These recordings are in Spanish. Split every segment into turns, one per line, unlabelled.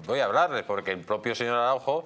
voy a hablarles, porque el propio señor Araujo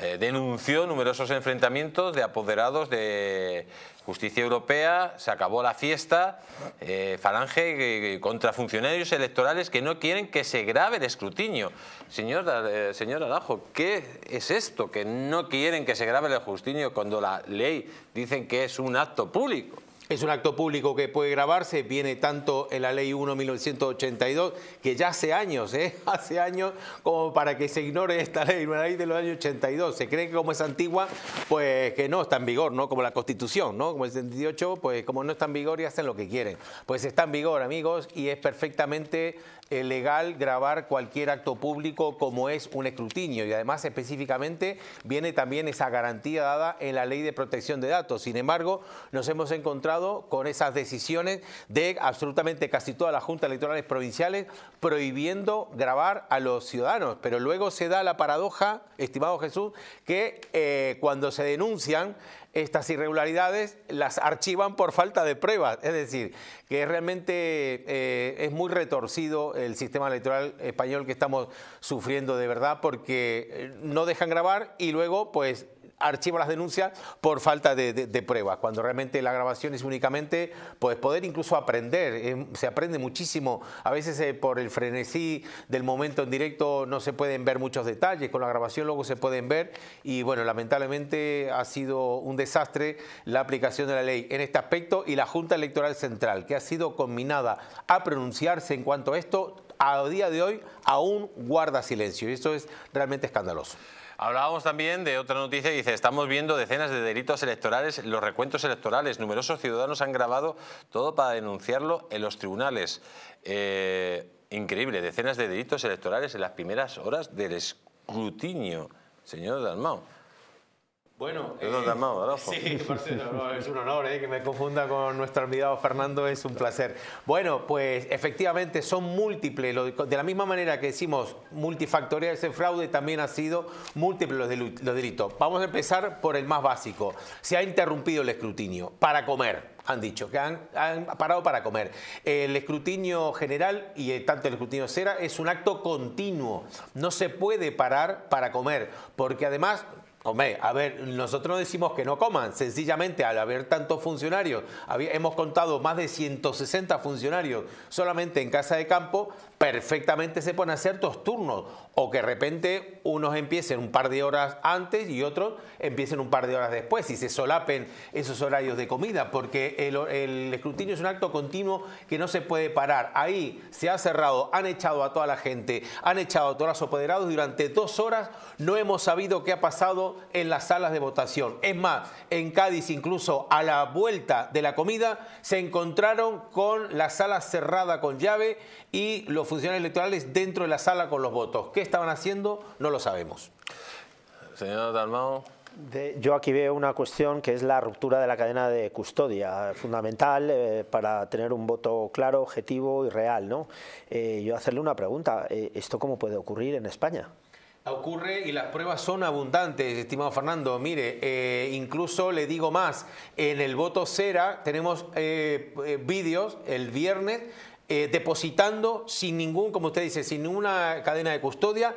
eh, denunció numerosos enfrentamientos de apoderados de justicia europea, se acabó la fiesta, eh, falange eh, contra funcionarios electorales que no quieren que se grabe el escrutinio. Señor, señor Araujo, ¿qué es esto? Que no quieren que se grave el escrutinio cuando
la ley dicen que es un acto público. Es un acto público que puede grabarse, viene tanto en la ley 1 1982, que ya hace años, ¿eh? hace años como para que se ignore esta ley, una ley de los años 82. Se cree que como es antigua, pues que no está en vigor, ¿no? Como la Constitución, ¿no? Como el 78, pues como no está en vigor y hacen lo que quieren. Pues está en vigor, amigos, y es perfectamente eh, legal grabar cualquier acto público como es un escrutinio y además específicamente viene también esa garantía dada en la ley de protección de datos. Sin embargo, nos hemos encontrado con esas decisiones de absolutamente casi todas las juntas electorales provinciales prohibiendo grabar a los ciudadanos, pero luego se da la paradoja, estimado Jesús, que eh, cuando se denuncian estas irregularidades las archivan por falta de pruebas, es decir, que realmente eh, es muy retorcido el sistema electoral español que estamos sufriendo de verdad porque eh, no dejan grabar y luego pues archivo las denuncias por falta de, pruebas, cuando realmente la grabación es únicamente pues, poder incluso aprender, eh, se aprende muchísimo, a veces eh, por el frenesí del momento en directo no se pueden ver muchos detalles, con la grabación luego se pueden ver y bueno, lamentablemente ha sido un desastre la aplicación de la ley en este aspecto y la Junta Electoral Central, que ha sido combinada a pronunciarse en cuanto a esto, a día de hoy aún guarda silencio. Y esto es realmente escandaloso.
Hablábamos también de otra noticia y dice, estamos viendo decenas de delitos electorales, los recuentos electorales, numerosos ciudadanos han grabado todo para denunciarlo en los tribunales. Eh, increíble, decenas de delitos electorales en las primeras horas del escrutinio. Señor Dalmao.
Bueno, es un eh, honor eh, que me confunda con nuestro olvidado Fernando, es un placer. Bueno, pues efectivamente son múltiples, de la misma manera que decimos multifactorial ese fraude, también ha sido múltiples los, delitos. Vamos a empezar por el más básico, se ha interrumpido el escrutinio para comer han dicho, que han, han, parado para comer. El escrutinio general y tanto el escrutinio cera es un acto continuo. No se puede parar para comer, porque además Hombre, a ver, nosotros no decimos que no coman, sencillamente al haber tantos funcionarios, hemos contado más de 160 funcionarios solamente en casa de campo, perfectamente se pueden hacer dos turnos, o que de repente unos empiecen un par de horas antes y otros empiecen un par de horas después, y se solapen esos horarios de comida, porque el, escrutinio es un acto continuo que no se puede parar. Ahí se ha cerrado, han echado a toda la gente, han echado a todos los apoderados, durante dos horas no hemos sabido qué ha pasado en las salas de votación. Es más, en Cádiz incluso a la vuelta de la comida se encontraron con la sala cerrada con llave y los funcionarios electorales dentro de la sala con los votos. ¿Qué estaban haciendo? No lo sabemos. Señor Dalmao. yo aquí veo una cuestión que es la ruptura de la cadena de custodia, fundamental eh, para tener un voto claro, objetivo y real. ¿no? Eh, yo hacerle una pregunta, eh, ¿esto cómo puede ocurrir en España? Ocurre y las pruebas son abundantes, estimado Fernando. Mire, eh, incluso le digo más, en el voto cera tenemos eh, eh vídeos el viernes eh, depositando sin ningún, como usted dice, sin una cadena de custodia,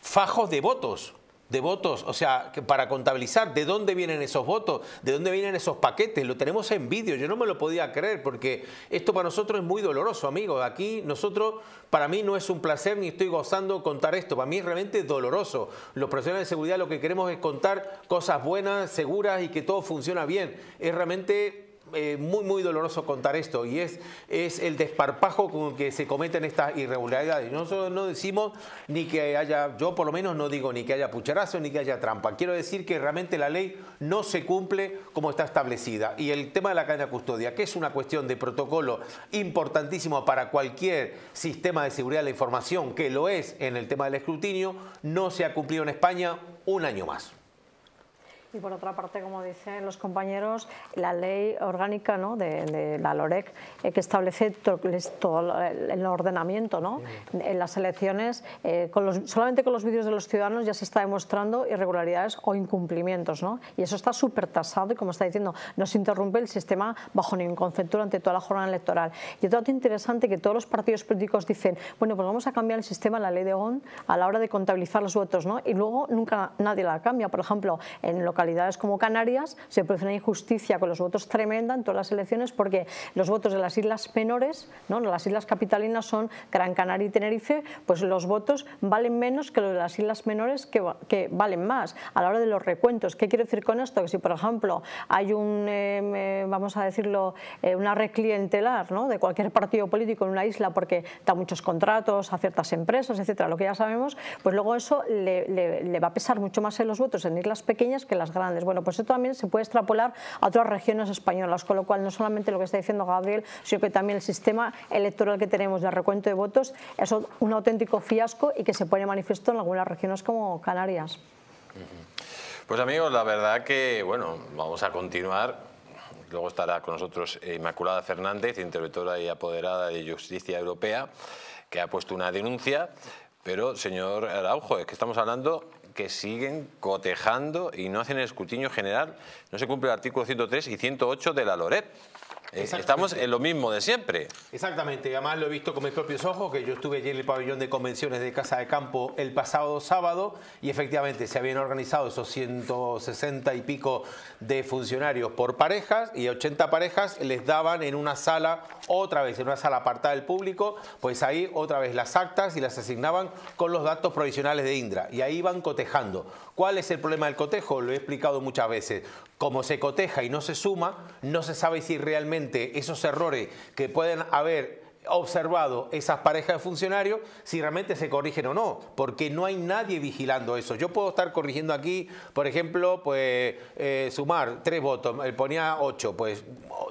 fajos de votos de votos, o sea, para contabilizar de dónde vienen esos votos, de dónde vienen esos paquetes, lo tenemos en vídeo, yo no me lo podía creer porque esto para nosotros es muy doloroso, amigos, aquí nosotros, para mí no es un placer ni estoy gozando contar esto, para mí es realmente doloroso, los profesionales de seguridad lo que queremos es contar cosas buenas, seguras y que todo funciona bien, es realmente eh, muy, muy doloroso contar esto y es, es el desparpajo con el que se cometen estas irregularidades. Nosotros no decimos ni que haya, yo por lo menos no digo ni que haya pucharazo ni que haya trampa. Quiero decir que realmente la ley no se cumple como está establecida. Y el tema de la cadena custodia, que es una cuestión de protocolo importantísimo para cualquier sistema de seguridad de la información, que lo es en el tema del escrutinio, no se ha cumplido en España un año más.
Y por otra parte, como dicen los compañeros, la ley orgánica ¿no? de, la LOREC eh, que establece todo el ordenamiento ¿no? en las elecciones, eh, con los, solamente con los vídeos de los ciudadanos ya se está demostrando irregularidades o incumplimientos. ¿no? Y eso está súper tasado y como está diciendo, no se interrumpe el sistema bajo ningún concepto durante toda la jornada electoral. Y otro dato interesante que todos los partidos políticos dicen, bueno, pues vamos a cambiar el sistema, la ley de ON, a la hora de contabilizar los votos, ¿no? y luego nunca nadie la cambia. Por ejemplo, en local como Canarias se produce una injusticia con los votos tremenda en todas las elecciones porque los votos de las islas menores, ¿no? las islas capitalinas son Gran Canaria y Tenerife, pues los votos valen menos que los de las islas menores que, que valen más a la hora de los recuentos. ¿Qué quiero decir con esto? Que si por ejemplo hay un, em, eh, vamos a decirlo, eh, una red clientelar ¿no? de cualquier partido político en una isla porque da muchos contratos a ciertas empresas, etcétera, lo que ya sabemos, pues luego eso le, le va a pesar mucho más en los votos en islas pequeñas que en las bueno, pues eso también se puede extrapolar a otras regiones españolas, con lo cual no solamente lo que está diciendo Gabriel, sino que también el sistema electoral que tenemos de recuento de votos es un auténtico fiasco y que se pone manifiesto en algunas regiones como Canarias.
Pues amigos, la verdad que, bueno, vamos a continuar Luego estará con nosotros eh, Inmaculada Fernández, interventora y apoderada de Justicia Europea, que ha puesto una denuncia. Pero, señor Araujo, es que estamos hablando que siguen cotejando y no hacen el escrutinio general. No se cumple el artículo 103 y 108 de la LOREP. Estamos en lo mismo de siempre.
Exactamente, además lo he visto con mis propios ojos, que yo estuve allí en el pabellón de convenciones de Casa de Campo el pasado sábado y efectivamente se habían organizado esos 160 y pico de funcionarios por parejas y 80 parejas les daban en una sala, otra vez en una sala apartada del público, pues ahí otra vez las actas y las asignaban con los datos provisionales de Indra y ahí iban cotejando. ¿Cuál es el problema del cotejo? Lo he explicado muchas veces como se coteja y no se suma, no se sabe si realmente esos errores que pueden haber observado esas parejas de funcionarios si realmente se corrigen o no, porque no hay nadie vigilando eso. Yo puedo estar corrigiendo aquí, por ejemplo, pues eh, sumar tres votos, él ponía ocho, pues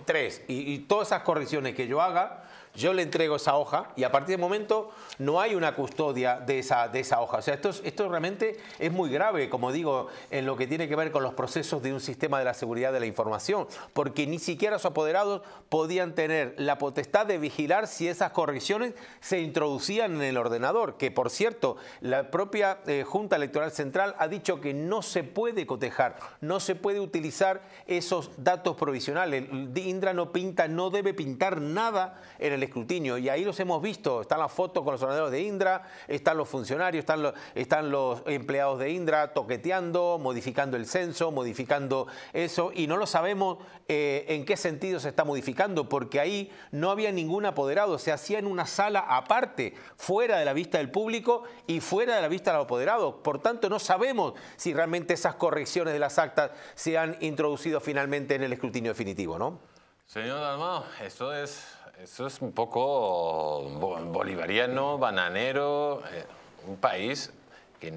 tres, y, y todas esas correcciones que yo haga, yo le entrego esa hoja y a partir de momento no hay una custodia de esa, de esa hoja. O sea, esto, esto realmente es muy grave, como digo, en lo que tiene que ver con los procesos de un sistema de la seguridad de la información, porque ni siquiera los apoderados podían tener la potestad de vigilar si esas correcciones se introducían en el ordenador, que por cierto, la propia eh, Junta Electoral Central ha dicho que no se puede cotejar, no se puede utilizar esos datos provisionales. Indra no pinta, no debe pintar nada en el escrutinio. Y ahí los hemos visto, están las fotos con los ordenadores de Indra, están los funcionarios, están los, están los empleados de Indra toqueteando, modificando el censo, modificando eso, y no lo sabemos eh, en qué sentido se está modificando, porque ahí no había ningún apoderado, se hacía en una sala aparte, fuera de la vista del público y fuera de la vista de los apoderados. Por tanto, no sabemos si realmente esas correcciones de las actas se han introducido finalmente en el escrutinio definitivo, ¿no?
Señor Dalmao, esto es eso es un poco bolivariano, bananero, eh, un país que,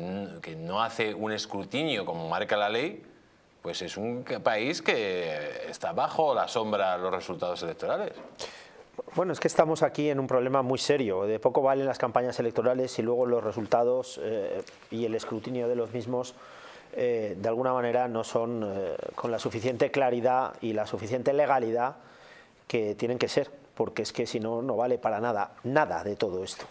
no hace un escrutinio como marca la ley, pues es un país que está bajo la sombra de los resultados electorales.
Bueno, es que estamos aquí en un problema muy serio. De poco valen las campañas electorales y luego los resultados eh, y el escrutinio de los mismos eh, de alguna manera no son con la suficiente claridad y la suficiente legalidad que tienen que ser porque es que si no, no vale para nada, nada de todo esto.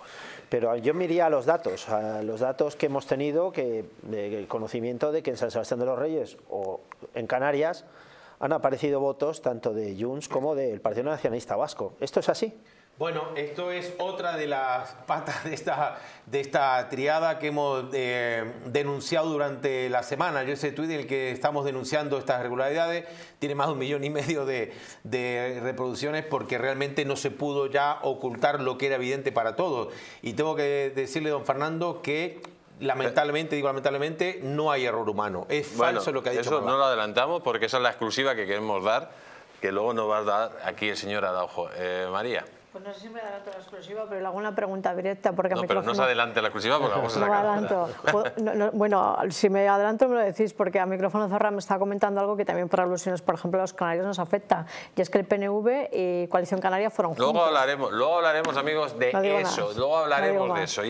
Pero yo miraría a los datos, a los datos que hemos tenido, que, el conocimiento de que en San Sebastián de los Reyes o en Canarias han aparecido votos tanto de Junts como del Partido Nacionalista Vasco. ¿Esto es así? Bueno, esto es otra de las patas de esta, de triada que hemos eh, denunciado durante la semana. Yo ese tuit en el que estamos denunciando estas irregularidades tiene más de un millón y medio de, reproducciones porque realmente no se pudo ya ocultar lo que era evidente para todos. Y tengo que decirle, don Fernando, que lamentablemente, digo lamentablemente, no hay error humano. Es falso lo que ha dicho. Eso no
lo adelantamos porque esa es la exclusiva que queremos dar, que luego nos va a dar aquí el señor Araujo. Eh, María.
Pues no sé si me adelanto la exclusiva, pero le hago una pregunta directa. Porque no, pero no se adelante
la exclusiva porque vamos a Adelanto.
bueno, si me adelanto me lo decís, porque a micrófono cerrado me está comentando algo que también por alusiones, por ejemplo, a los canarios nos afecta. Y es que el PNV y Coalición Canaria fueron juntos. Luego
hablaremos, luego hablaremos amigos, de eso. Luego hablaremos de eso.